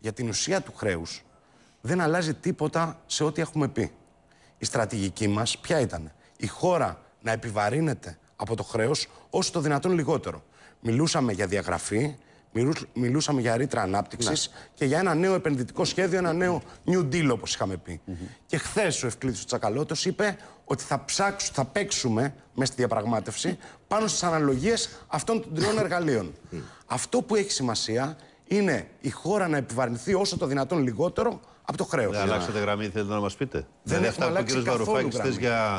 για την ουσία του χρέους δεν αλλάζει τίποτα σε ό,τι έχουμε πει. Η στρατηγική μας ποια ήταν, η χώρα να επιβαρύνεται από το χρέος όσο το δυνατόν λιγότερο. Μιλούσαμε για διαγραφή, μιλούσαμε για ρήτρα ανάπτυξης ναι. και για ένα νέο επενδυτικό σχέδιο, ένα νέο New Deal, όπως είχαμε πει. Και χθες ο Ευκλήτης Τσακαλώτος είπε ότι θα, ψάξουμε, θα παίξουμε μες στη διαπραγμάτευση πάνω στις αναλογίες αυτών των τριών εργαλείων. Αυτό που έχει σημασία είναι η χώρα να επιβαρυνθεί όσο το δυνατόν λιγότερο από το χρέος. Δεν ναι, αλλάξατε γραμμή, θέλετε να μας πείτε. Δεν, δεν δηλαδή, έχουμε αυτά που ο για